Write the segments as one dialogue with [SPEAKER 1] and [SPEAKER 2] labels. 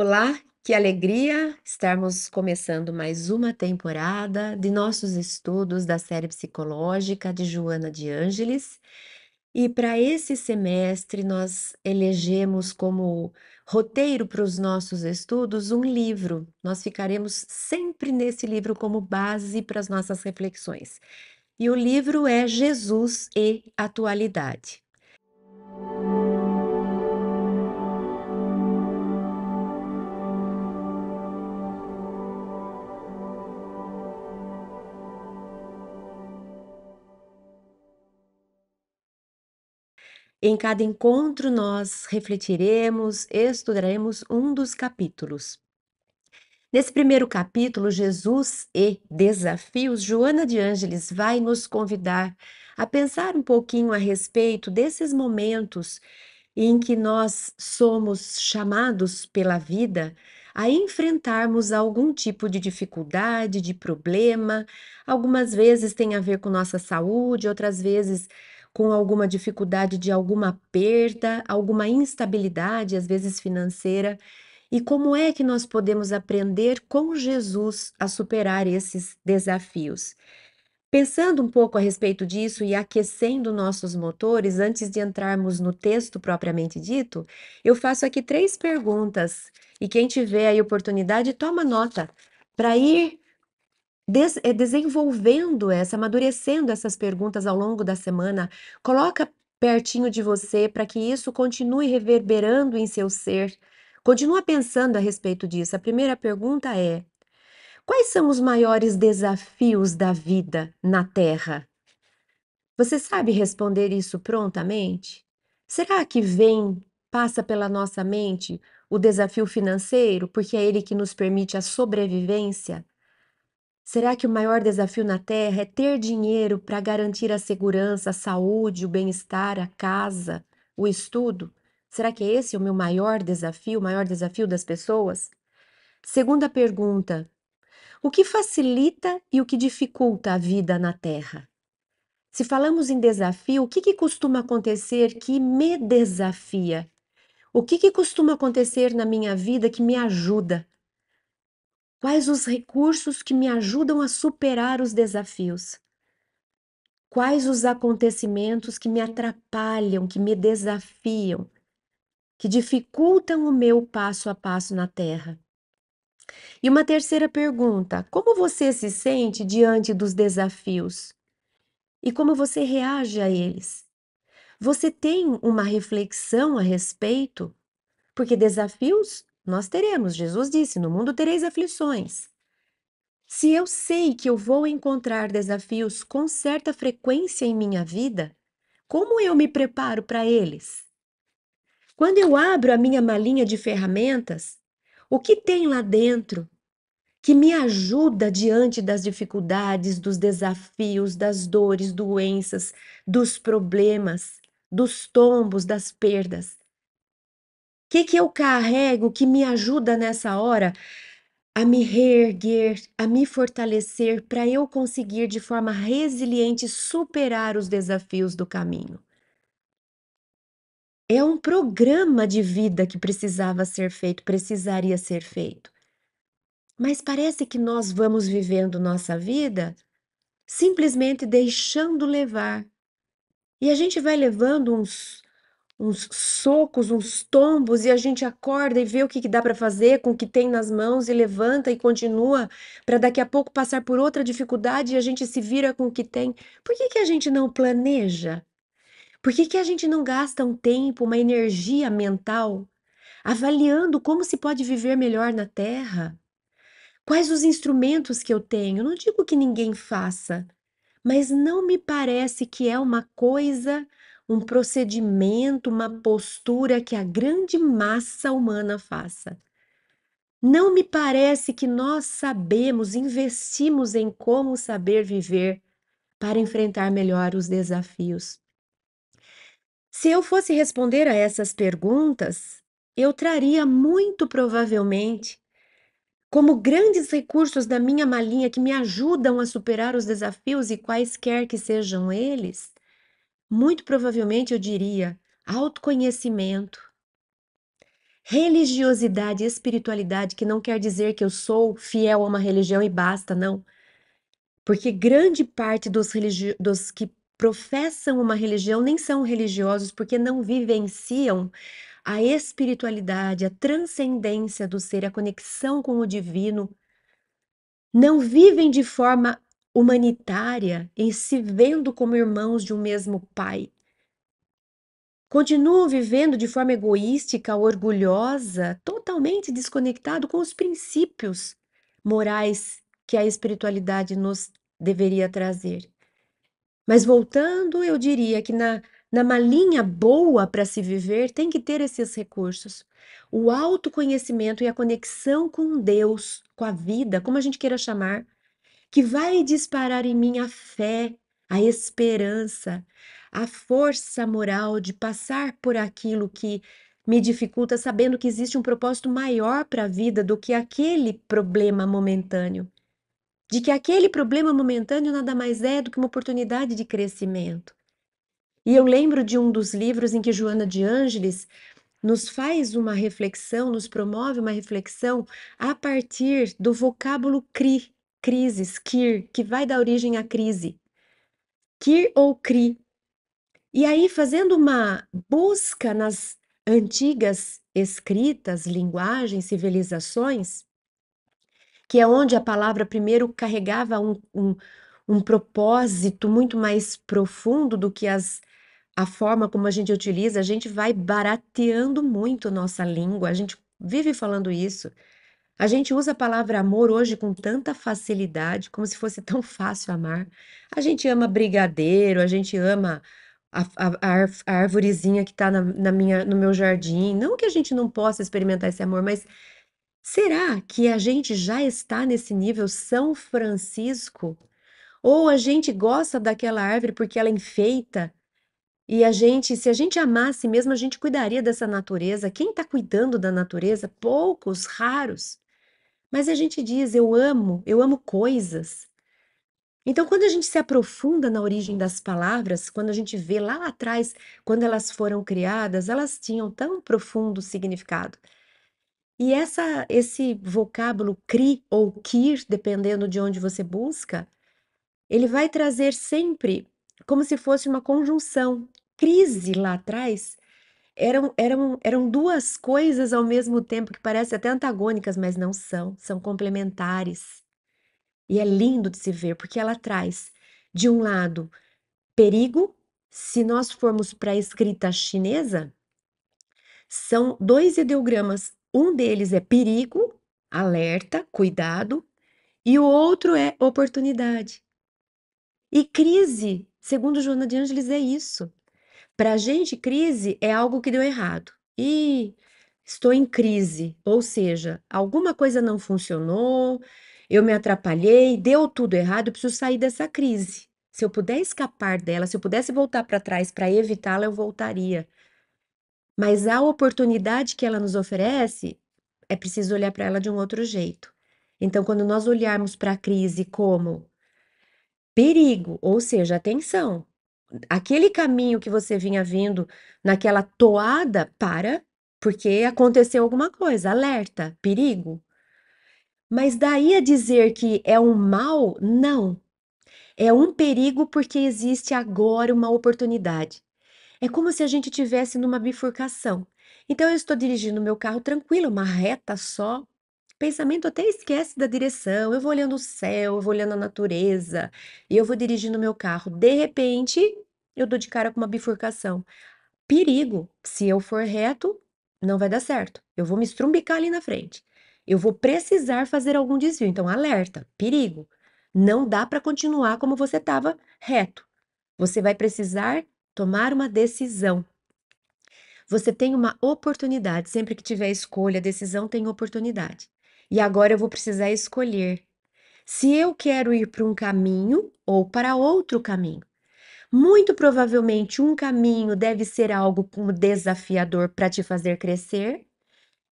[SPEAKER 1] Olá, que alegria estarmos começando mais uma temporada de nossos estudos da série psicológica de Joana de Ângeles. E para esse semestre, nós elegemos como roteiro para os nossos estudos um livro. Nós ficaremos sempre nesse livro como base para as nossas reflexões. E o livro é Jesus e Atualidade. Em cada encontro, nós refletiremos, estudaremos um dos capítulos. Nesse primeiro capítulo, Jesus e Desafios, Joana de Ângeles vai nos convidar a pensar um pouquinho a respeito desses momentos em que nós somos chamados pela vida a enfrentarmos algum tipo de dificuldade, de problema. Algumas vezes tem a ver com nossa saúde, outras vezes com alguma dificuldade de alguma perda, alguma instabilidade, às vezes financeira, e como é que nós podemos aprender com Jesus a superar esses desafios. Pensando um pouco a respeito disso e aquecendo nossos motores, antes de entrarmos no texto propriamente dito, eu faço aqui três perguntas e quem tiver aí oportunidade, toma nota para ir des eh, desenvolvendo essa, amadurecendo essas perguntas ao longo da semana. Coloca pertinho de você para que isso continue reverberando em seu ser. Continua pensando a respeito disso. A primeira pergunta é: quais são os maiores desafios da vida na Terra? Você sabe responder isso prontamente? Será que vem, passa pela nossa mente o desafio financeiro, porque é ele que nos permite a sobrevivência? Será que o maior desafio na Terra é ter dinheiro para garantir a segurança, a saúde, o bem-estar, a casa, o estudo? Será que é esse é o meu maior desafio, o maior desafio das pessoas? Segunda pergunta: o que facilita e o que dificulta a vida na Terra? Se falamos em desafio, o que, que costuma acontecer que me desafia? O que, que costuma acontecer na minha vida que me ajuda? Quais os recursos que me ajudam a superar os desafios? Quais os acontecimentos que me atrapalham, que me desafiam, que dificultam o meu passo a passo na Terra? E uma terceira pergunta: como você se sente diante dos desafios? E como você reage a eles? Você tem uma reflexão a respeito? Porque desafios nós teremos, Jesus disse: No mundo tereis aflições. Se eu sei que eu vou encontrar desafios com certa frequência em minha vida, como eu me preparo para eles? Quando eu abro a minha malinha de ferramentas, o que tem lá dentro que me ajuda diante das dificuldades, dos desafios, das dores, doenças, dos problemas, dos tombos, das perdas? que, que eu carrego que me ajuda nessa hora a me reerguer, a me fortalecer para eu conseguir de forma resiliente superar os desafios do caminho? É um programa de vida que precisava ser feito, precisaria ser feito. Mas parece que nós vamos vivendo nossa vida simplesmente deixando levar. E a gente vai levando uns, uns socos, uns tombos, e a gente acorda e vê o que, que dá para fazer com o que tem nas mãos e levanta e continua para daqui a pouco passar por outra dificuldade e a gente se vira com o que tem. Por que, que a gente não planeja? Por que, que a gente não gasta um tempo, uma energia mental avaliando como se pode viver melhor na Terra? Quais os instrumentos que eu tenho? Não digo que ninguém faça, mas não me parece que é uma coisa um procedimento, uma postura que a grande massa humana faça. Não me parece que nós sabemos, investimos em como saber viver para enfrentar melhor os desafios. Se eu fosse responder a essas perguntas, eu traria muito provavelmente como grandes recursos da minha malinha que me ajudam a superar os desafios e quaisquer que sejam eles, muito provavelmente eu diria autoconhecimento, religiosidade, espiritualidade, que não quer dizer que eu sou fiel a uma religião e basta, não. Porque grande parte dos, religi... dos que professam uma religião nem são religiosos, porque não vivenciam a espiritualidade, a transcendência do ser, a conexão com o divino. Não vivem de forma humanitária em se vendo como irmãos de um mesmo Pai. Continuam vivendo de forma egoística, orgulhosa, totalmente desconectado com os princípios morais que a espiritualidade nos deveria trazer. Mas voltando, eu diria que na, na malinha boa para se viver tem que ter esses recursos. O autoconhecimento e a conexão com Deus, com a vida, como a gente queira chamar, que vai disparar em mim a fé, a esperança, a força moral de passar por aquilo que me dificulta, sabendo que existe um propósito maior para a vida do que aquele problema momentâneo. De que aquele problema momentâneo nada mais é do que uma oportunidade de crescimento. E eu lembro de um dos livros em que Joana de Ângeles nos faz uma reflexão, nos promove uma reflexão a partir do vocábulo CRI, crises, kir, que vai dar origem à crise. Kir ou cri. E aí, fazendo uma busca nas antigas escritas, linguagens, civilizações, que é onde a palavra primeiro carregava um, um, um propósito muito mais profundo do que as a forma como a gente utiliza, a gente vai barateando muito nossa língua, a gente vive falando isso. A gente usa a palavra amor hoje com tanta facilidade, como se fosse tão fácil amar. A gente ama brigadeiro, a gente ama a, a, a que está na, na minha, no meu jardim. Não que a gente não possa experimentar esse amor, mas será que a gente já está nesse nível São Francisco? Ou a gente gosta daquela árvore porque ela é enfeita? E a gente, se a gente amasse mesmo, a gente cuidaria dessa natureza. Quem está cuidando da natureza? Poucos, raros. Mas a gente diz eu amo, eu amo coisas. Então, quando a gente se aprofunda na origem das palavras, quando a gente vê lá atrás, quando elas foram criadas, elas tinham tão profundo significado. E essa, esse vocábulo cri ou kir, dependendo de onde você busca, ele vai trazer sempre como se fosse uma conjunção. Crise lá atrás eram, eram, eram duas coisas ao mesmo tempo que parecem até antagônicas, mas não são, são complementares. E é lindo de se ver, porque ela traz, de um lado, perigo, se nós formos para a escrita chinesa, são dois ideogramas. Um deles é perigo, alerta, cuidado, e o outro é oportunidade. E crise, segundo Joana de Angelis, é isso. Para a gente, crise é algo que deu errado. E estou em crise, ou seja, alguma coisa não funcionou, eu me atrapalhei, deu tudo errado, eu preciso sair dessa crise. Se eu puder escapar dela, se eu pudesse voltar para trás para evitá-la, eu voltaria. Mas a oportunidade que ela nos oferece, é preciso olhar para ela de um outro jeito. Então, quando nós olharmos para a crise como perigo, ou seja, atenção, aquele caminho que você vinha vindo naquela toada para, porque aconteceu alguma coisa, alerta, perigo. Mas daí a dizer que é um mal, não. É um perigo porque existe agora uma oportunidade. É como se a gente tivesse numa bifurcação. Então eu estou dirigindo meu carro tranquilo, uma reta só, pensamento até esquece da direção. Eu vou olhando o céu, eu vou olhando a natureza, e eu vou dirigindo meu carro. De repente, eu dou de cara com uma bifurcação. Perigo. Se eu for reto, não vai dar certo. Eu vou me estrumbicar ali na frente. Eu vou precisar fazer algum desvio. Então, alerta, perigo. Não dá para continuar como você estava reto. Você vai precisar tomar uma decisão. Você tem uma oportunidade. Sempre que tiver escolha, decisão, tem oportunidade e agora eu vou precisar escolher se eu quero ir para um caminho ou para outro caminho. Muito provavelmente, um caminho deve ser algo como desafiador para te fazer crescer.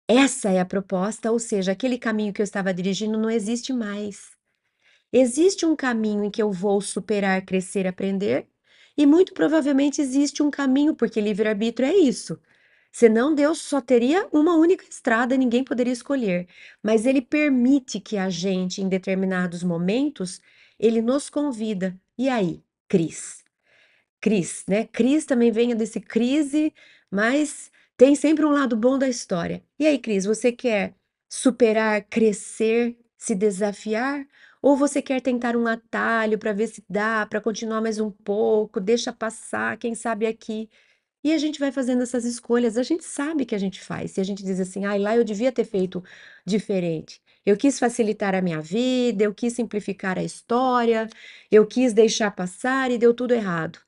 [SPEAKER 1] Essa é a proposta, ou seja, aquele caminho que eu estava dirigindo não existe mais. Existe um caminho em que eu vou superar, crescer, aprender, e muito provavelmente existe um caminho, porque livre-arbítrio é isso. Senão Deus só teria uma única estrada, ninguém poderia escolher. Mas ele permite que a gente, em determinados momentos, ele nos convida. E aí, Cris? Cris, né? Cris também venha desse crise, mas tem sempre um lado bom da história. E aí, Cris, você quer superar, crescer, se desafiar? Ou você quer tentar um atalho para ver se dá, para continuar mais um pouco, deixa passar, quem sabe aqui e a gente vai fazendo essas escolhas, a gente sabe que a gente faz. Se a gente diz assim, ai, ah, lá eu devia ter feito diferente. Eu quis facilitar a minha vida, eu quis simplificar a história, eu quis deixar passar e deu tudo errado.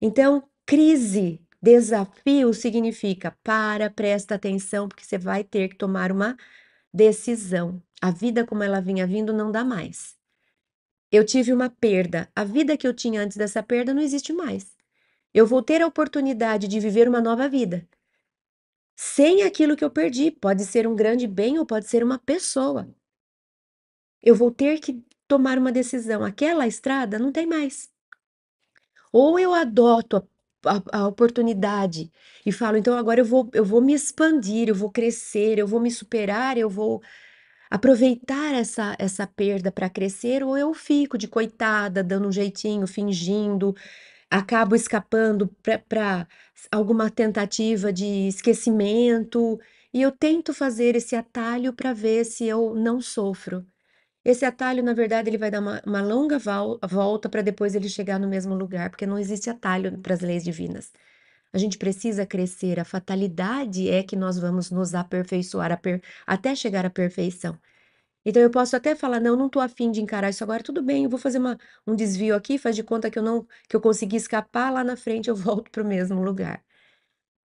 [SPEAKER 1] Então, crise, desafio significa para, presta atenção, porque você vai ter que tomar uma decisão. A vida como ela vinha vindo não dá mais. Eu tive uma perda. A vida que eu tinha antes dessa perda não existe mais. Eu vou ter a oportunidade de viver uma nova vida. Sem aquilo que eu perdi, pode ser um grande bem ou pode ser uma pessoa. Eu vou ter que tomar uma decisão. Aquela estrada não tem mais. Ou eu adoto a a, a, oportunidade e falo, então agora eu vou, eu vou me expandir, eu vou crescer, eu vou me superar, eu vou aproveitar essa, essa perda para crescer, ou eu fico de coitada, dando um jeitinho, fingindo acabo escapando para alguma tentativa de esquecimento, e eu tento fazer esse atalho para ver se eu não sofro. Esse atalho, na verdade, ele vai dar uma, uma longa volta para depois ele chegar no mesmo lugar, porque não existe atalho para as leis divinas. A gente precisa crescer. A fatalidade é que nós vamos nos aperfeiçoar até chegar à perfeição. Então eu posso até falar, não, eu não estou afim de encarar isso agora, tudo bem, eu vou fazer uma, um desvio aqui, faz de conta que eu não que eu consegui escapar lá na frente, eu volto para o mesmo lugar.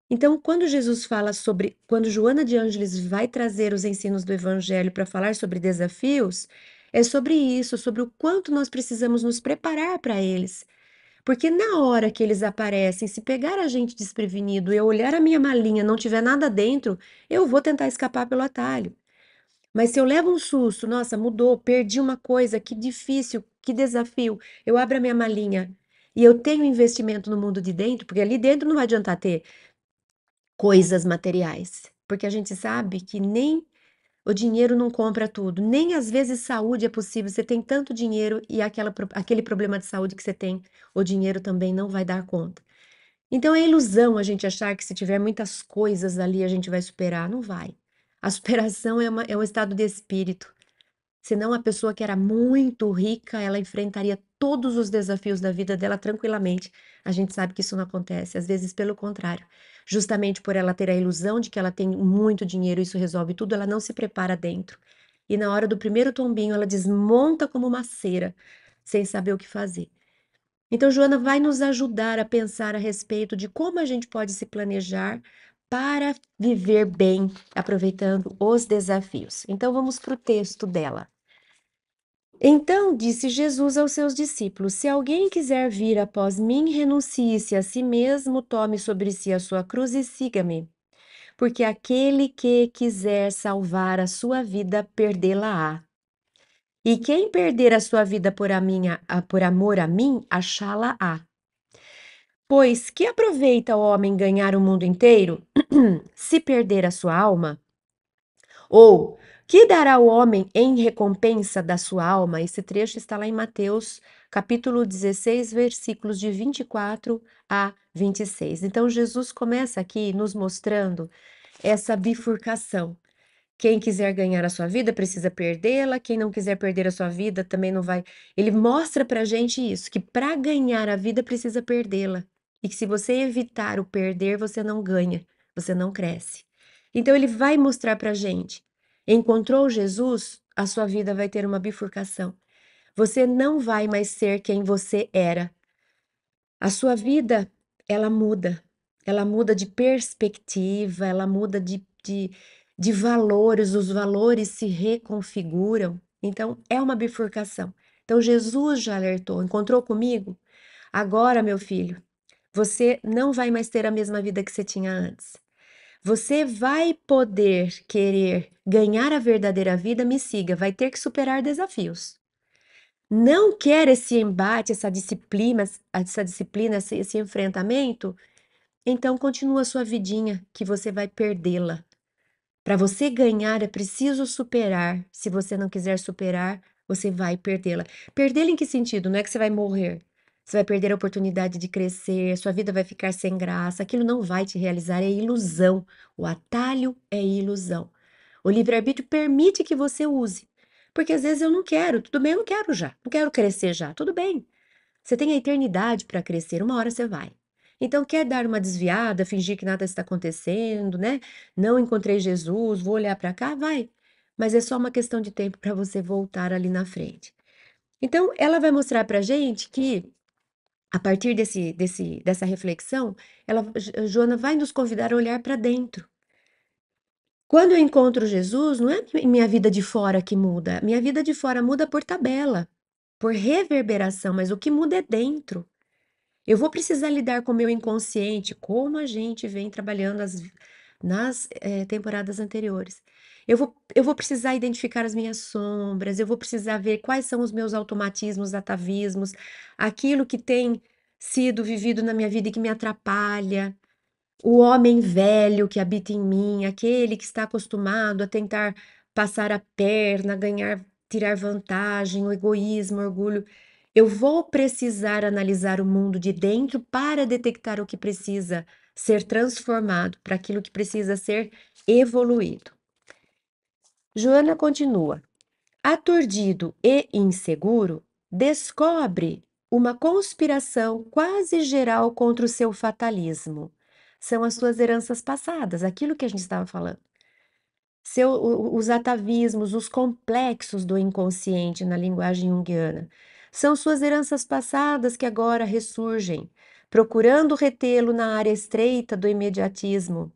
[SPEAKER 1] Então, quando Jesus fala sobre, quando Joana de Ângeles vai trazer os ensinos do Evangelho para falar sobre desafios, é sobre isso, sobre o quanto nós precisamos nos preparar para eles. Porque na hora que eles aparecem, se pegar a gente desprevenido, eu olhar a minha malinha, não tiver nada dentro, eu vou tentar escapar pelo atalho. Mas se eu levo um susto, nossa, mudou, perdi uma coisa, que difícil, que desafio. Eu abro a minha malinha e eu tenho investimento no mundo de dentro, porque ali dentro não vai adiantar ter coisas materiais, porque a gente sabe que nem o dinheiro não compra tudo, nem às vezes saúde é possível. Você tem tanto dinheiro e aquela, aquele problema de saúde que você tem, o dinheiro também não vai dar conta. Então é ilusão a gente achar que se tiver muitas coisas ali a gente vai superar. Não vai. A superação é, uma, é um estado de espírito. Senão, a pessoa que era muito rica, ela enfrentaria todos os desafios da vida dela tranquilamente. A gente sabe que isso não acontece, às vezes pelo contrário. Justamente por ela ter a ilusão de que ela tem muito dinheiro, e isso resolve tudo, ela não se prepara dentro. E na hora do primeiro tombinho, ela desmonta como uma cera, sem saber o que fazer. Então, Joana vai nos ajudar a pensar a respeito de como a gente pode se planejar para viver bem, aproveitando os desafios. Então vamos para o texto dela. Então disse Jesus aos seus discípulos: Se alguém quiser vir após mim, renuncie-se a si mesmo, tome sobre si a sua cruz e siga-me. Porque aquele que quiser salvar a sua vida, perdê-la-á. E quem perder a sua vida por, a minha, por amor a mim, achá-la-á. Pois que aproveita o homem ganhar o mundo inteiro se perder a sua alma? Ou que dará o homem em recompensa da sua alma? Esse trecho está lá em Mateus, capítulo 16, versículos de 24 a 26. Então Jesus começa aqui nos mostrando essa bifurcação. Quem quiser ganhar a sua vida precisa perdê-la, quem não quiser perder a sua vida também não vai. Ele mostra pra gente isso, que para ganhar a vida precisa perdê-la e que se você evitar o perder, você não ganha, você não cresce. Então ele vai mostrar para gente. Encontrou Jesus, a sua vida vai ter uma bifurcação. Você não vai mais ser quem você era. A sua vida, ela muda. Ela muda de perspectiva, ela muda de, de, de valores, os valores se reconfiguram. Então, é uma bifurcação. Então, Jesus já alertou: encontrou comigo? Agora, meu filho, você não vai mais ter a mesma vida que você tinha antes. Você vai poder querer ganhar a verdadeira vida, me siga, vai ter que superar desafios. Não quer esse embate, essa disciplina, essa disciplina, esse enfrentamento? Então continua a sua vidinha, que você vai perdê-la. Para você ganhar é preciso superar. Se você não quiser superar, você vai perdê-la. Perdê-la em que sentido? Não é que você vai morrer. Você vai perder a oportunidade de crescer, sua vida vai ficar sem graça, aquilo não vai te realizar, é ilusão. O atalho é ilusão. O livre-arbítrio permite que você use. Porque às vezes eu não quero, tudo bem, eu não quero já, não quero crescer já, tudo bem. Você tem a eternidade para crescer, uma hora você vai. Então, quer dar uma desviada, fingir que nada está acontecendo, né? Não encontrei Jesus, vou olhar para cá, vai. Mas é só uma questão de tempo para você voltar ali na frente. Então, ela vai mostrar para gente que a partir desse, desse, dessa reflexão, ela, Joana vai nos convidar a olhar para dentro. Quando eu encontro Jesus, não é minha vida de fora que muda. Minha vida de fora muda por tabela, por reverberação, mas o que muda é dentro. Eu vou precisar lidar com o meu inconsciente, como a gente vem trabalhando as, nas é, temporadas anteriores. Eu vou, eu vou precisar identificar as minhas sombras, eu vou precisar ver quais são os meus automatismos, atavismos, aquilo que tem sido vivido na minha vida e que me atrapalha, o homem velho que habita em mim, aquele que está acostumado a tentar passar a perna, ganhar, tirar vantagem, o egoísmo, o orgulho. Eu vou precisar analisar o mundo de dentro para detectar o que precisa ser transformado, para aquilo que precisa ser evoluído. Joana continua. Aturdido e inseguro, descobre uma conspiração quase geral contra o seu fatalismo. São as suas heranças passadas, aquilo que a gente estava falando. Seu, os atavismos, os complexos do inconsciente na linguagem junguiana. São suas heranças passadas que agora ressurgem, procurando retê-lo na área estreita do imediatismo,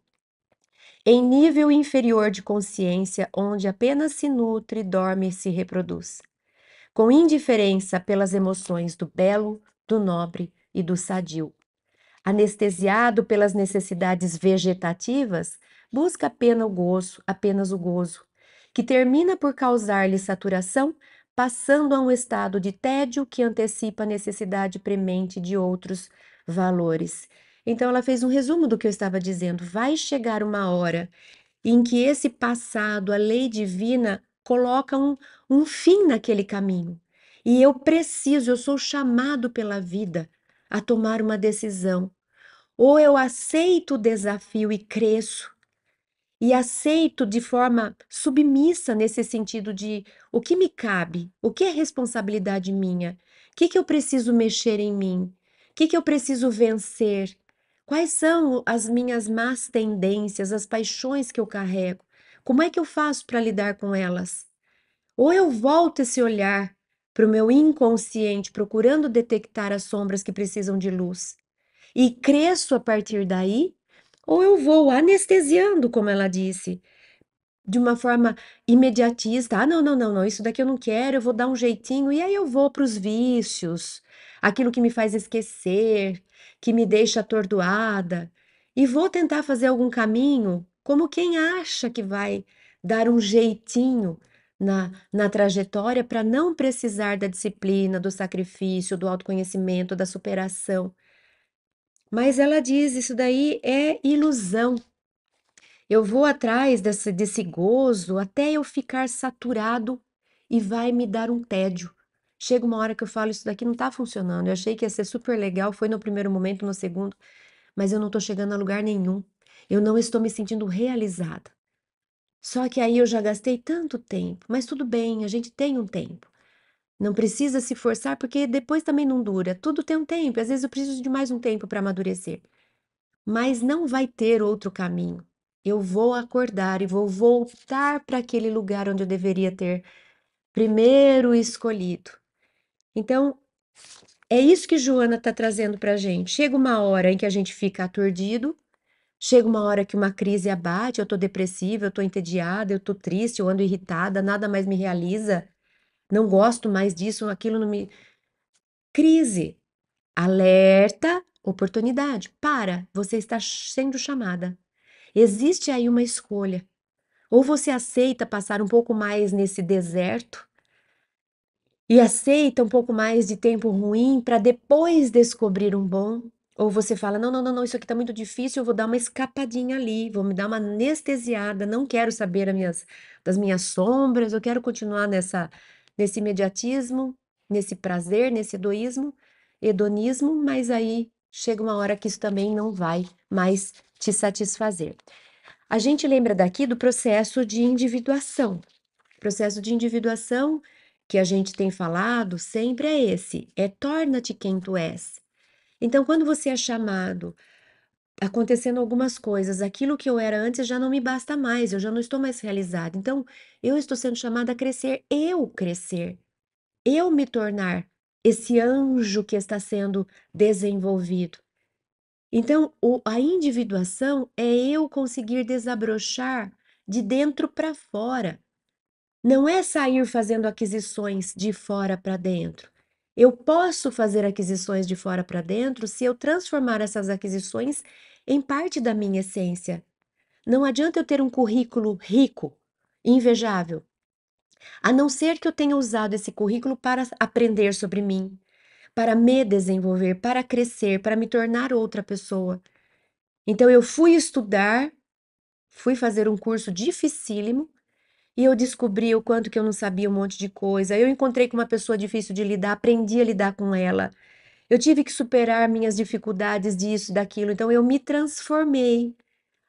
[SPEAKER 1] em nível inferior de consciência, onde apenas se nutre, dorme e se reproduz, com indiferença pelas emoções do belo, do nobre e do sadio. Anestesiado pelas necessidades vegetativas, busca apenas o gozo, apenas o gozo, que termina por causar-lhe saturação, passando a um estado de tédio que antecipa a necessidade premente de outros valores então, ela fez um resumo do que eu estava dizendo. Vai chegar uma hora em que esse passado, a lei divina, coloca um, um fim naquele caminho. E eu preciso, eu sou chamado pela vida a tomar uma decisão. Ou eu aceito o desafio e cresço, e aceito de forma submissa nesse sentido de o que me cabe, o que é responsabilidade minha, o que, que eu preciso mexer em mim, o que, que eu preciso vencer, Quais são as minhas más tendências, as paixões que eu carrego? Como é que eu faço para lidar com elas? Ou eu volto esse olhar para o meu inconsciente, procurando detectar as sombras que precisam de luz, e cresço a partir daí, ou eu vou anestesiando, como ela disse, de uma forma imediatista. Ah, não, não, não, não, isso daqui eu não quero, eu vou dar um jeitinho, e aí eu vou para os vícios, aquilo que me faz esquecer, que me deixa atordoada, e vou tentar fazer algum caminho como quem acha que vai dar um jeitinho na, na trajetória para não precisar da disciplina, do sacrifício, do autoconhecimento, da superação. Mas ela diz: isso daí é ilusão. Eu vou atrás desse, desse gozo até eu ficar saturado e vai me dar um tédio. Chega uma hora que eu falo, isso daqui não tá funcionando. Eu achei que ia ser super legal, foi no primeiro momento, no segundo, mas eu não tô chegando a lugar nenhum. Eu não estou me sentindo realizada. Só que aí eu já gastei tanto tempo, mas tudo bem, a gente tem um tempo. Não precisa se forçar, porque depois também não dura. Tudo tem um tempo, às vezes eu preciso de mais um tempo para amadurecer. Mas não vai ter outro caminho. Eu vou acordar e vou voltar para aquele lugar onde eu deveria ter primeiro escolhido. Então, é isso que Joana está trazendo para a gente. Chega uma hora em que a gente fica aturdido, chega uma hora que uma crise abate, eu estou depressiva, eu estou entediada, eu estou triste, eu ando irritada, nada mais me realiza, não gosto mais disso, aquilo não me. Crise. Alerta, oportunidade. Para, você está sendo chamada. Existe aí uma escolha. Ou você aceita passar um pouco mais nesse deserto, e aceita um pouco mais de tempo ruim para depois descobrir um bom? Ou você fala: não, não, não, não, isso aqui está muito difícil, eu vou dar uma escapadinha ali, vou me dar uma anestesiada, não quero saber minhas, das minhas sombras, eu quero continuar nessa, nesse imediatismo, nesse prazer, nesse egoísmo, hedonismo, mas aí chega uma hora que isso também não vai mais te satisfazer. A gente lembra daqui do processo de individuação. processo de individuação que a gente tem falado sempre é esse: é torna-te quem tu és. Então, quando você é chamado, acontecendo algumas coisas, aquilo que eu era antes já não me basta mais, eu já não estou mais realizado. Então, eu estou sendo chamada a crescer, eu crescer, eu me tornar esse anjo que está sendo desenvolvido. Então, o, a individuação é eu conseguir desabrochar de dentro para fora não é sair fazendo aquisições de fora para dentro. Eu posso fazer aquisições de fora para dentro se eu transformar essas aquisições em parte da minha essência. Não adianta eu ter um currículo rico, invejável, a não ser que eu tenha usado esse currículo para aprender sobre mim, para me desenvolver, para crescer, para me tornar outra pessoa. Então eu fui estudar, fui fazer um curso dificílimo e eu descobri o quanto que eu não sabia um monte de coisa. Eu encontrei com uma pessoa difícil de lidar, aprendi a lidar com ela. Eu tive que superar minhas dificuldades disso, daquilo. Então eu me transformei.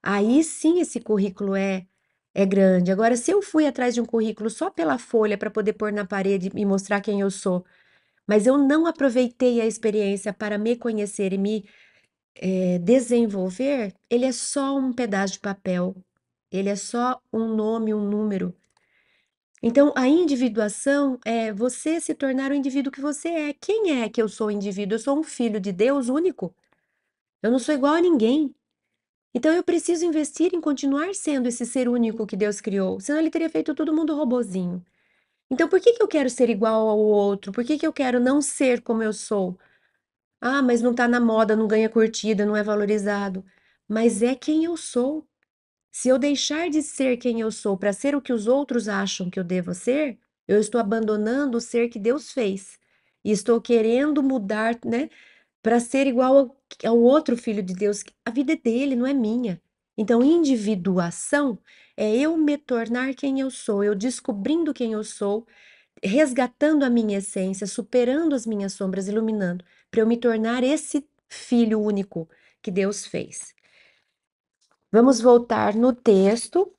[SPEAKER 1] Aí sim esse currículo é é grande. Agora, se eu fui atrás de um currículo só pela folha para poder pôr na parede e mostrar quem eu sou, mas eu não aproveitei a experiência para me conhecer e me é, desenvolver, ele é só um pedaço de papel. Ele é só um nome, um número. Então, a individuação é você se tornar o indivíduo que você é. Quem é que eu sou indivíduo? Eu sou um filho de Deus único. Eu não sou igual a ninguém. Então, eu preciso investir em continuar sendo esse ser único que Deus criou, senão ele teria feito todo mundo robozinho. Então, por que, que eu quero ser igual ao outro? Por que, que eu quero não ser como eu sou? Ah, mas não está na moda, não ganha curtida, não é valorizado. Mas é quem eu sou. Se eu deixar de ser quem eu sou para ser o que os outros acham que eu devo ser, eu estou abandonando o ser que Deus fez. E estou querendo mudar, né, para ser igual ao, ao outro filho de Deus. A vida é dele, não é minha. Então, individuação é eu me tornar quem eu sou, eu descobrindo quem eu sou, resgatando a minha essência, superando as minhas sombras, iluminando, para eu me tornar esse filho único que Deus fez. Vamos voltar no texto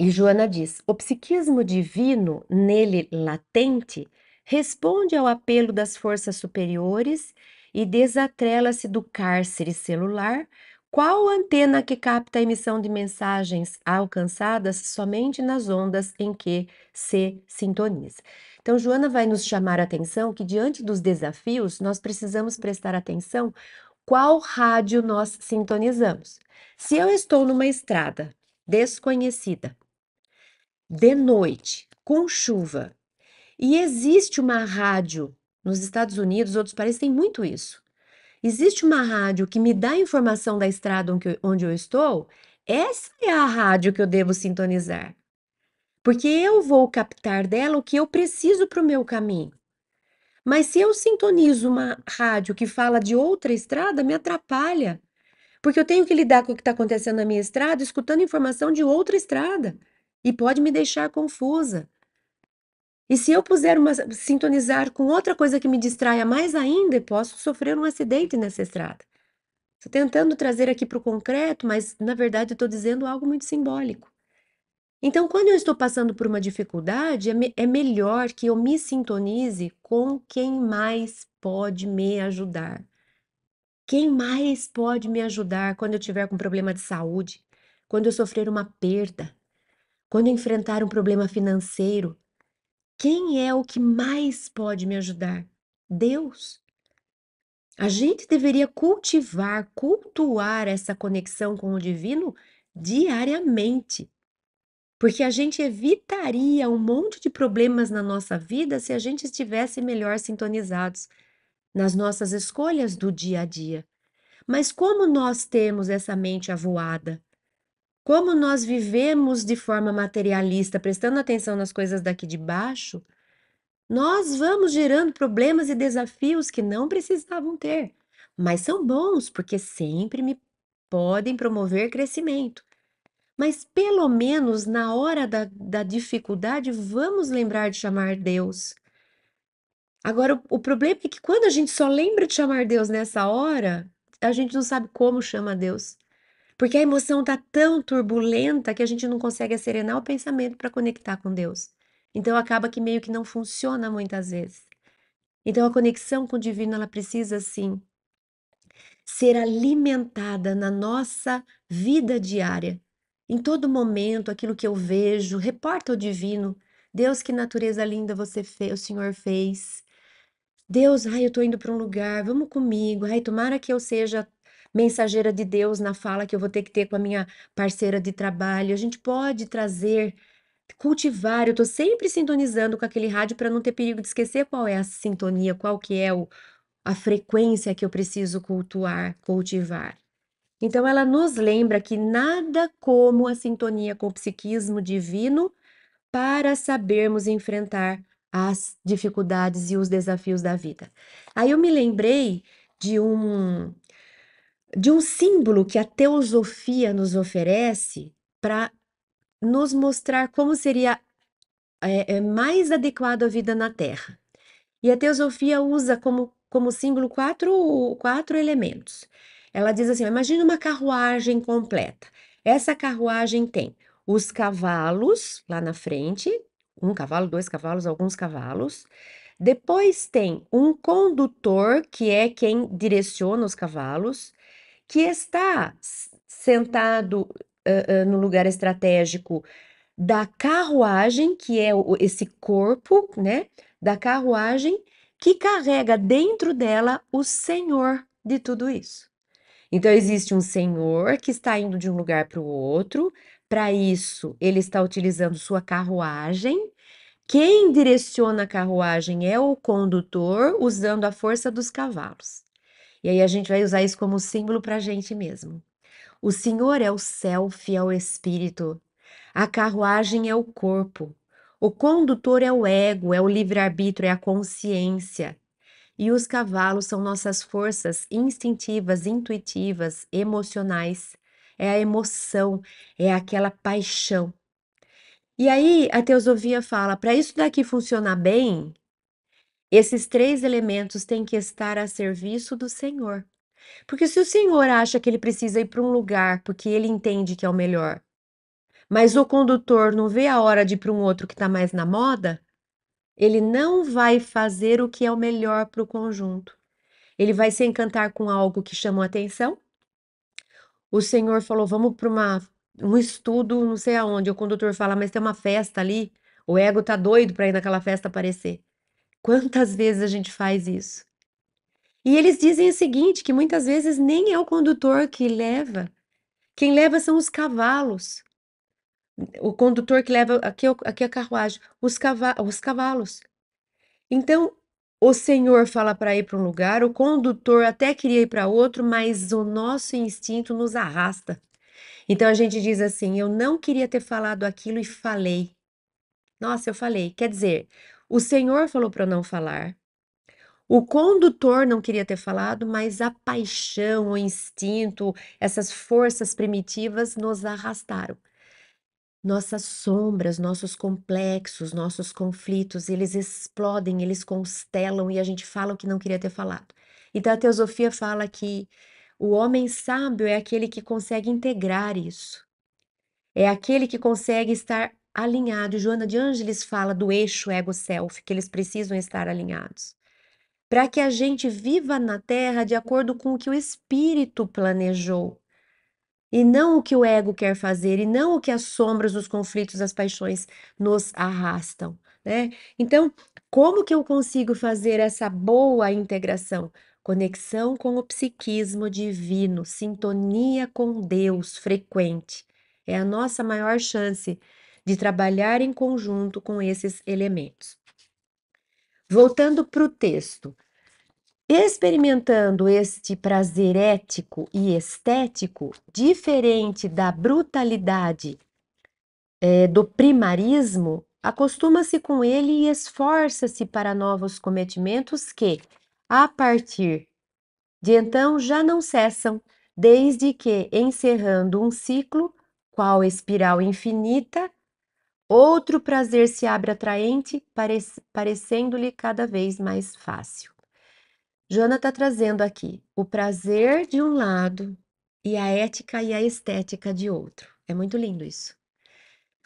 [SPEAKER 1] e Joana diz: o psiquismo divino, nele latente, responde ao apelo das forças superiores e desatrela-se do cárcere celular, qual antena que capta a emissão de mensagens alcançadas somente nas ondas em que se sintoniza. Então, Joana vai nos chamar a atenção que, diante dos desafios, nós precisamos prestar atenção qual rádio nós sintonizamos. Se eu estou numa estrada desconhecida, de noite, com chuva, e existe uma rádio nos Estados Unidos, outros países têm muito isso. Existe uma rádio que me dá informação da estrada onde eu estou, essa é a rádio que eu devo sintonizar. Porque eu vou captar dela o que eu preciso para o meu caminho. Mas se eu sintonizo uma rádio que fala de outra estrada, me atrapalha. Porque eu tenho que lidar com o que está acontecendo na minha estrada, escutando informação de outra estrada. E pode me deixar confusa. E se eu puser uma sintonizar com outra coisa que me distraia mais ainda, posso sofrer um acidente nessa estrada. Estou tentando trazer aqui para o concreto, mas na verdade estou dizendo algo muito simbólico. Então, quando eu estou passando por uma dificuldade, é, me é melhor que eu me sintonize com quem mais pode me ajudar. Quem mais pode me ajudar quando eu tiver com problema de saúde, quando eu sofrer uma perda, quando eu enfrentar um problema financeiro? Quem é o que mais pode me ajudar? Deus. A gente deveria cultivar, cultuar essa conexão com o divino diariamente. Porque a gente evitaria um monte de problemas na nossa vida se a gente estivesse melhor sintonizados nas nossas escolhas do dia a dia. Mas como nós temos essa mente avoada? Como nós vivemos de forma materialista, prestando atenção nas coisas daqui de baixo, nós vamos gerando problemas e desafios que não precisavam ter, mas são bons porque sempre me podem promover crescimento. Mas pelo menos na hora da, da dificuldade, vamos lembrar de chamar Deus. Agora, o, o problema é que quando a gente só lembra de chamar Deus nessa hora, a gente não sabe como chama Deus. Porque a emoção está tão turbulenta que a gente não consegue serenar o pensamento para conectar com Deus. Então acaba que meio que não funciona muitas vezes. Então a conexão com o divino ela precisa sim ser alimentada na nossa vida diária. Em todo momento, aquilo que eu vejo, reporta ao divino. Deus, que natureza linda você fez, o Senhor fez. Deus, ai, eu tô indo para um lugar, vamos comigo. Ai, tomara que eu seja mensageira de Deus na fala que eu vou ter que ter com a minha parceira de trabalho. A gente pode trazer, cultivar. Eu tô sempre sintonizando com aquele rádio para não ter perigo de esquecer qual é a sintonia, qual que é o, a frequência que eu preciso cultuar, cultivar. Então, ela nos lembra que nada como a sintonia com o psiquismo divino para sabermos enfrentar as dificuldades e os desafios da vida. Aí eu me lembrei de um de um símbolo que a teosofia nos oferece para nos mostrar como seria é, é, mais adequado a vida na Terra. E a teosofia usa como, como símbolo quatro, quatro elementos. Ela diz assim: imagina uma carruagem completa. Essa carruagem tem os cavalos lá na frente, um cavalo, dois cavalos, alguns cavalos. Depois tem um condutor, que é quem direciona os cavalos, que está sentado uh, uh, no lugar estratégico da carruagem, que é o, esse corpo, né, da carruagem, que carrega dentro dela o senhor de tudo isso. Então, existe um senhor que está indo de um lugar para o outro. Para isso, ele está utilizando sua carruagem. Quem direciona a carruagem é o condutor, usando a força dos cavalos. E aí a gente vai usar isso como símbolo para a gente mesmo. O Senhor é o self, é o espírito. A carruagem é o corpo. O condutor é o ego, é o livre-arbítrio, é a consciência. E os cavalos são nossas forças instintivas, intuitivas, emocionais. É a emoção, é aquela paixão. E aí a teosofia fala: para isso daqui funcionar bem, esses três elementos têm que estar a serviço do Senhor. Porque se o Senhor acha que ele precisa ir para um lugar porque ele entende que é o melhor, mas o condutor não vê a hora de ir para um outro que está mais na moda, ele não vai fazer o que é o melhor para o conjunto. Ele vai se encantar com algo que chamou atenção. O Senhor falou: vamos para um estudo, não sei aonde. O condutor fala, mas tem uma festa ali. O ego tá doido para ir naquela festa aparecer. Quantas vezes a gente faz isso? E eles dizem o seguinte, que muitas vezes nem é o condutor que leva. Quem leva são os cavalos o condutor que leva aqui, é aqui é a carruagem, os, os cavalos. Então, o Senhor fala para ir para um lugar, o condutor até queria ir para outro, mas o nosso instinto nos arrasta. Então a gente diz assim: eu não queria ter falado aquilo e falei. Nossa, eu falei. Quer dizer, o Senhor falou para eu não falar. O condutor não queria ter falado, mas a paixão, o instinto, essas forças primitivas nos arrastaram. Nossas sombras, nossos complexos, nossos conflitos, eles explodem, eles constelam e a gente fala o que não queria ter falado. Então a teosofia fala que o homem sábio é aquele que consegue integrar isso. É aquele que consegue estar alinhado. Joana de Ângeles fala do eixo ego-self, que eles precisam estar alinhados. Para que a gente viva na Terra de acordo com o que o Espírito planejou e não o que o ego quer fazer, e não o que as sombras, os conflitos, as paixões nos arrastam, né? Então, como que eu consigo fazer essa boa integração? Conexão com o psiquismo divino, sintonia com Deus frequente. É a nossa maior chance de trabalhar em conjunto com esses elementos. Voltando para o texto, Experimentando este prazer ético e estético, diferente da brutalidade é, do primarismo, acostuma-se com ele e esforça-se para novos cometimentos que, a partir de então, já não cessam, desde que, encerrando um ciclo, qual espiral infinita, outro prazer se abre atraente, parecendo-lhe cada vez mais fácil. Jana está trazendo aqui o prazer de um lado e a ética e a estética de outro. É muito lindo isso.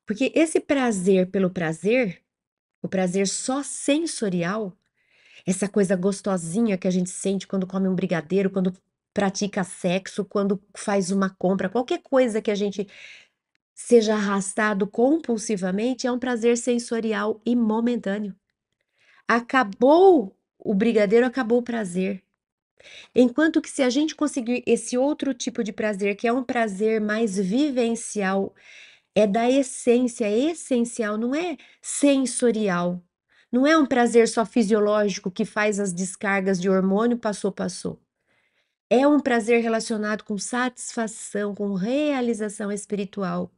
[SPEAKER 1] Porque esse prazer pelo prazer, o prazer só sensorial, essa coisa gostosinha que a gente sente quando come um brigadeiro, quando pratica sexo, quando faz uma compra, qualquer coisa que a gente seja arrastado compulsivamente, é um prazer sensorial e momentâneo. Acabou o brigadeiro acabou o prazer. Enquanto que se a gente conseguir esse outro tipo de prazer, que é um prazer mais vivencial, é da essência, é essencial, não é sensorial. Não é um prazer só fisiológico que faz as descargas de hormônio, passou, passou. É um prazer relacionado com satisfação, com realização espiritual.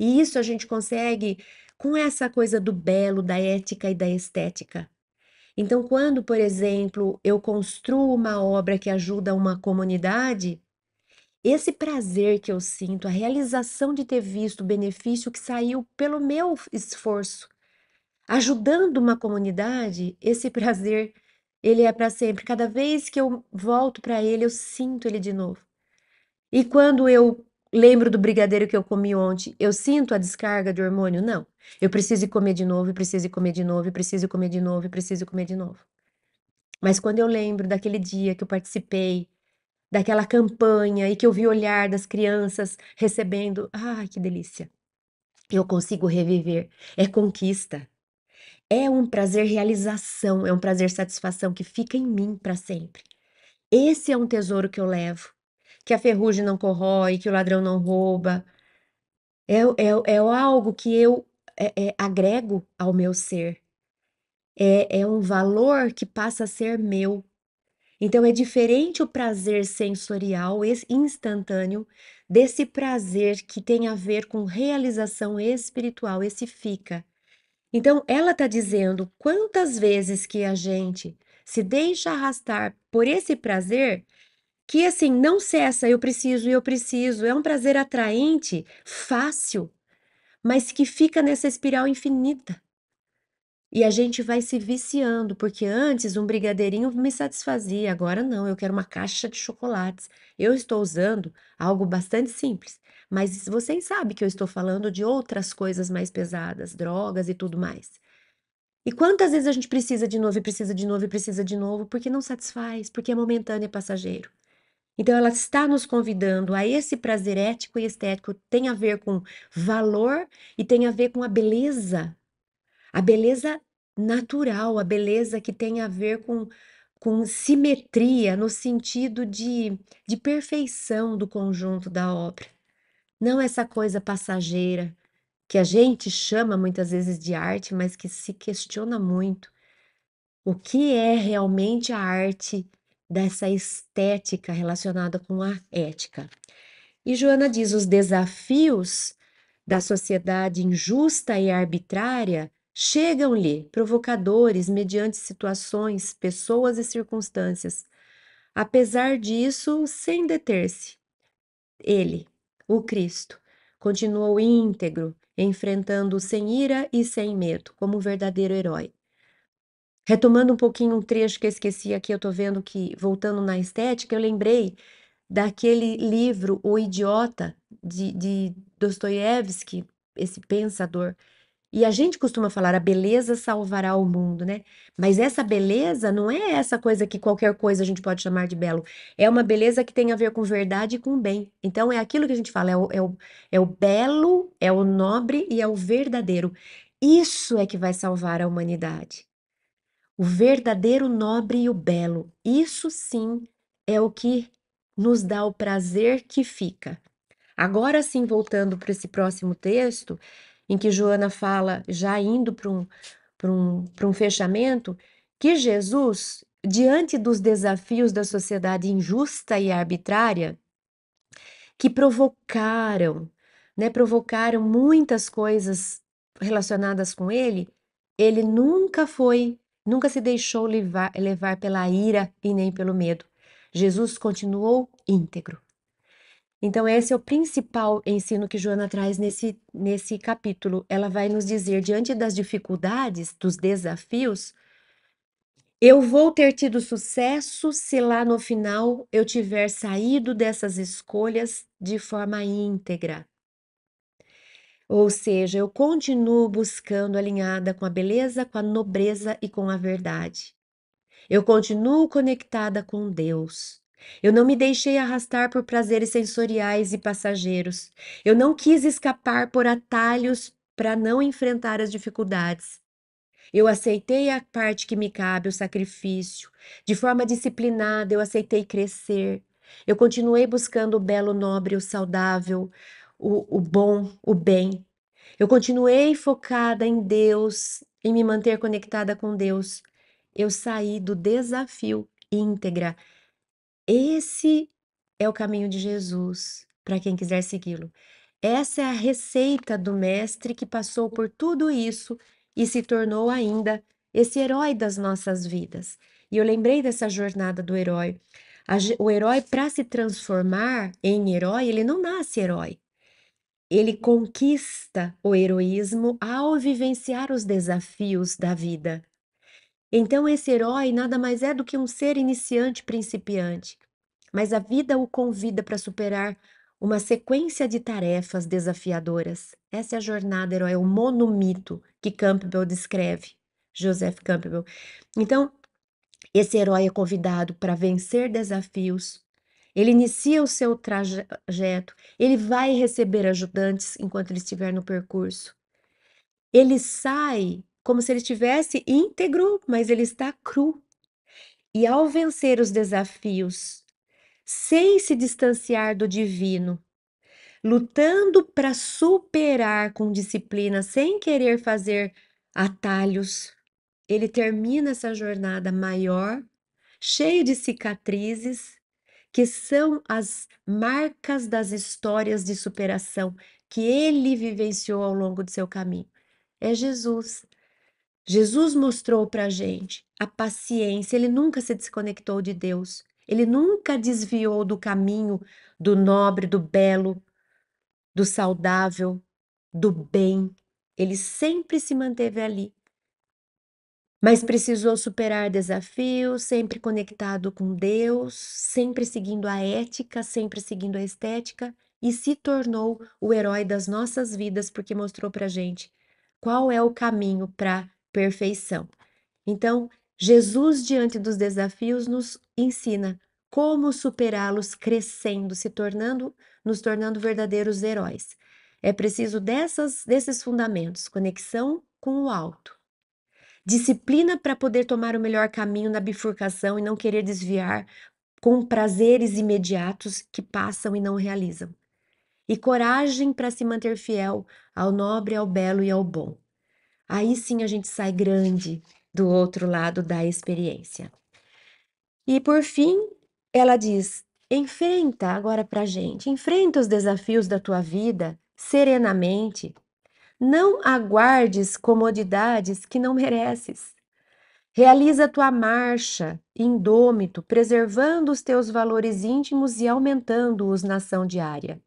[SPEAKER 1] E isso a gente consegue com essa coisa do belo, da ética e da estética. Então, quando, por exemplo, eu construo uma obra que ajuda uma comunidade, esse prazer que eu sinto, a realização de ter visto o benefício que saiu pelo meu esforço, ajudando uma comunidade, esse prazer, ele é para sempre. Cada vez que eu volto para ele, eu sinto ele de novo. E quando eu lembro do brigadeiro que eu comi ontem, eu sinto a descarga de hormônio? Não. Eu preciso comer de novo, preciso comer de novo, preciso comer de novo, preciso comer de novo. Mas quando eu lembro daquele dia que eu participei daquela campanha e que eu vi o olhar das crianças recebendo, ah, que delícia. Eu consigo reviver. É conquista. É um prazer realização, é um prazer satisfação que fica em mim para sempre. Esse é um tesouro que eu levo que a ferrugem não corrói, que o ladrão não rouba. É, é, é algo que eu é, é, agrego ao meu ser. É, é um valor que passa a ser meu. Então é diferente o prazer sensorial, instantâneo, desse prazer que tem a ver com realização espiritual, esse fica. Então ela está dizendo quantas vezes que a gente se deixa arrastar por esse prazer, que assim não cessa, eu preciso, eu preciso, é um prazer atraente, fácil, mas que fica nessa espiral infinita. E a gente vai se viciando, porque antes um brigadeirinho me satisfazia, agora não, eu quero uma caixa de chocolates. Eu estou usando algo bastante simples, mas vocês sabem que eu estou falando de outras coisas mais pesadas, drogas e tudo mais. E quantas vezes a gente precisa de novo e precisa de novo e precisa de novo, porque não satisfaz, porque é momentâneo, é passageiro. Então, ela está nos convidando a esse prazer ético e estético. Tem a ver com valor e tem a ver com a beleza. A beleza natural, a beleza que tem a ver com, com simetria, no sentido de, de perfeição do conjunto da obra. Não essa coisa passageira que a gente chama muitas vezes de arte, mas que se questiona muito. O que é realmente a arte dessa estética relacionada com a ética. E Joana diz: os desafios da sociedade injusta e arbitrária chegam-lhe provocadores mediante situações, pessoas e circunstâncias. Apesar disso, sem deter-se, ele, o Cristo, continuou íntegro, enfrentando sem ira e sem medo, como um verdadeiro herói. Retomando um pouquinho um trecho que eu esqueci aqui, eu tô vendo que, voltando na estética, eu lembrei daquele livro O Idiota, de, de Dostoiévski, esse pensador. E a gente costuma falar, a beleza salvará o mundo, né? Mas essa beleza não é essa coisa que qualquer coisa a gente pode chamar de belo. É uma beleza que tem a ver com verdade e com bem. Então é aquilo que a gente fala, é o, é o, é o belo, é o nobre e é o verdadeiro. Isso é que vai salvar a humanidade o verdadeiro nobre e o belo. Isso sim é o que nos dá o prazer que fica. Agora sim, voltando para esse próximo texto, em que Joana fala, já indo para um, um, um fechamento, que Jesus, diante dos desafios da sociedade injusta e arbitrária, que provocaram, né, provocaram muitas coisas relacionadas com ele, ele nunca foi Nunca se deixou levar, levar pela ira e nem pelo medo. Jesus continuou íntegro. Então, esse é o principal ensino que Joana traz nesse, nesse capítulo. Ela vai nos dizer, diante das dificuldades, dos desafios, eu vou ter tido sucesso se lá no final eu tiver saído dessas escolhas de forma íntegra. Ou seja, eu continuo buscando alinhada com a beleza, com a nobreza e com a verdade. Eu continuo conectada com Deus. Eu não me deixei arrastar por prazeres sensoriais e passageiros. Eu não quis escapar por atalhos para não enfrentar as dificuldades. Eu aceitei a parte que me cabe, o sacrifício. De forma disciplinada, eu aceitei crescer. Eu continuei buscando o belo, nobre, o saudável, o, o bom, o bem. Eu continuei focada em Deus, em me manter conectada com Deus. Eu saí do desafio íntegra. Esse é o caminho de Jesus para quem quiser segui-lo. Essa é a receita do Mestre que passou por tudo isso e se tornou ainda esse herói das nossas vidas. E eu lembrei dessa jornada do herói. O herói, para se transformar em herói, ele não nasce herói. Ele conquista o heroísmo ao vivenciar os desafios da vida. Então, esse herói nada mais é do que um ser iniciante, principiante, mas a vida o convida para superar uma sequência de tarefas desafiadoras. Essa é a jornada herói, é o monomito que Campbell descreve, Joseph Campbell. Então, esse herói é convidado para vencer desafios, ele inicia o seu trajeto, ele vai receber ajudantes enquanto ele estiver no percurso. Ele sai como se ele estivesse íntegro, mas ele está cru. E ao vencer os desafios, sem se distanciar do divino, lutando para superar com disciplina, sem querer fazer atalhos, ele termina essa jornada maior, cheio de cicatrizes, que são as marcas das histórias de superação que ele vivenciou ao longo do seu caminho. É Jesus. Jesus mostrou para a gente a paciência, ele nunca se desconectou de Deus, ele nunca desviou do caminho do nobre, do belo, do saudável, do bem. Ele sempre se manteve ali mas precisou superar desafios, sempre conectado com Deus, sempre seguindo a ética, sempre seguindo a estética e se tornou o herói das nossas vidas porque mostrou para gente qual é o caminho para perfeição. Então, Jesus diante dos desafios nos ensina como superá-los crescendo, se tornando, nos tornando verdadeiros heróis. É preciso dessas, desses fundamentos, conexão com o alto, disciplina para poder tomar o melhor caminho na bifurcação e não querer desviar com prazeres imediatos que passam e não realizam. E coragem para se manter fiel ao nobre, ao belo e ao bom. Aí sim a gente sai grande do outro lado da experiência. E por fim, ela diz: enfrenta agora para gente, enfrenta os desafios da tua vida serenamente, não aguardes comodidades que não mereces. Realiza tua marcha, indômito, preservando os teus valores íntimos e aumentando-os na ação diária.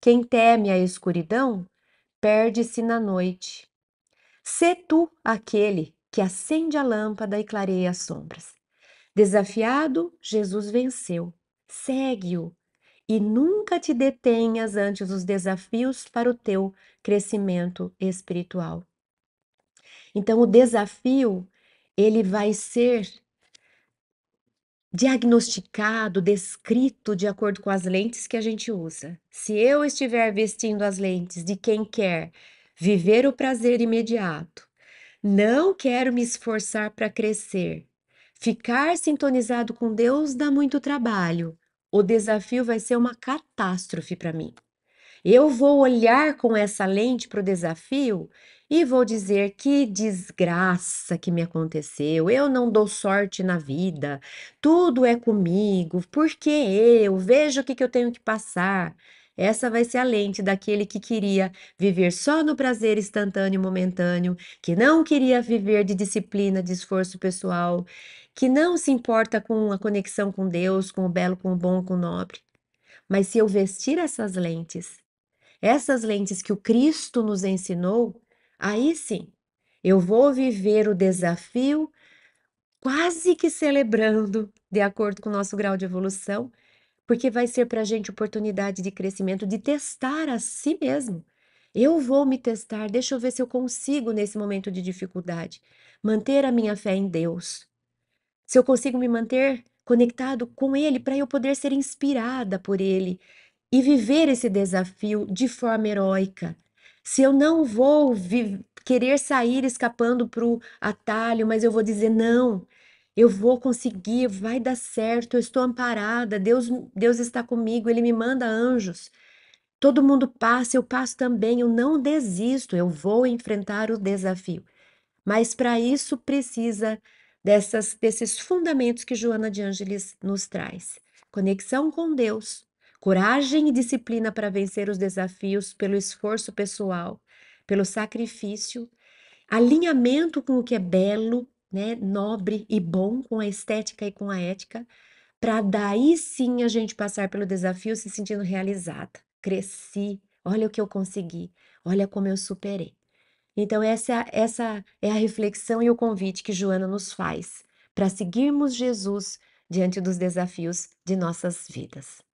[SPEAKER 1] Quem teme a escuridão, perde-se na noite. Sê tu aquele que acende a lâmpada e clareia as sombras. Desafiado, Jesus venceu. Segue-o e nunca te detenhas ante os desafios para o teu crescimento espiritual. Então, o desafio, ele vai ser diagnosticado, descrito de acordo com as lentes que a gente usa. Se eu estiver vestindo as lentes de quem quer viver o prazer imediato, não quero me esforçar para crescer, ficar sintonizado com Deus dá muito trabalho, o desafio vai ser uma catástrofe para mim. Eu vou olhar com essa lente para o desafio e vou dizer que desgraça que me aconteceu, eu não dou sorte na vida, tudo é comigo, porque eu? Veja o que, que eu tenho que passar. Essa vai ser a lente daquele que queria viver só no prazer instantâneo, momentâneo, que não queria viver de disciplina, de esforço pessoal, que não se importa com a conexão com Deus, com o belo, com o bom, com o nobre. Mas se eu vestir essas lentes, essas lentes que o Cristo nos ensinou, aí sim eu vou viver o desafio quase que celebrando, de acordo com o nosso grau de evolução, porque vai ser para a gente oportunidade de crescimento, de testar a si mesmo. Eu vou me testar, deixa eu ver se eu consigo nesse momento de dificuldade manter a minha fé em Deus, se eu consigo me manter conectado com Ele para eu poder ser inspirada por Ele e viver esse desafio de forma heróica. Se eu não vou querer sair escapando para o atalho, mas eu vou dizer não, eu vou conseguir, vai dar certo, eu estou amparada, Deus, Deus está comigo, Ele me manda anjos. Todo mundo passa, eu passo também, eu não desisto, eu vou enfrentar o desafio. Mas para isso precisa dessas, desses fundamentos que Joana de Ângeles nos traz. Conexão com Deus, coragem e disciplina para vencer os desafios pelo esforço pessoal, pelo sacrifício, alinhamento com o que é belo, né, nobre e bom, com a estética e com a ética, para daí sim a gente passar pelo desafio se sentindo realizada. Cresci, olha o que eu consegui, olha como eu superei. Então, essa, é essa é a reflexão e o convite que Joana nos faz para seguirmos Jesus diante dos desafios de nossas vidas.